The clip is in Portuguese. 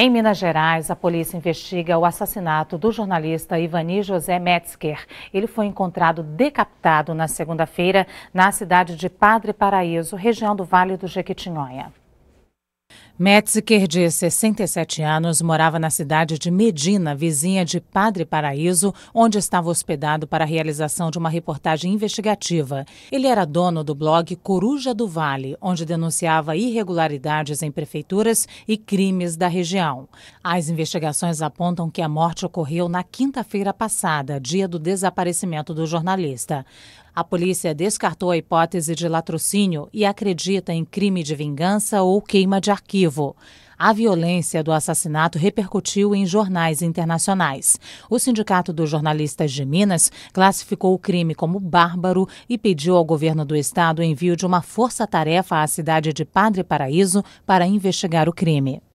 Em Minas Gerais, a polícia investiga o assassinato do jornalista Ivani José Metzger. Ele foi encontrado decapitado na segunda-feira na cidade de Padre Paraíso, região do Vale do Jequitinhonha. Metzger, de 67 anos, morava na cidade de Medina, vizinha de Padre Paraíso, onde estava hospedado para a realização de uma reportagem investigativa. Ele era dono do blog Coruja do Vale, onde denunciava irregularidades em prefeituras e crimes da região. As investigações apontam que a morte ocorreu na quinta-feira passada, dia do desaparecimento do jornalista. A polícia descartou a hipótese de latrocínio e acredita em crime de vingança ou queima de arquivo. A violência do assassinato repercutiu em jornais internacionais. O Sindicato dos Jornalistas de Minas classificou o crime como bárbaro e pediu ao governo do estado o envio de uma força-tarefa à cidade de Padre Paraíso para investigar o crime.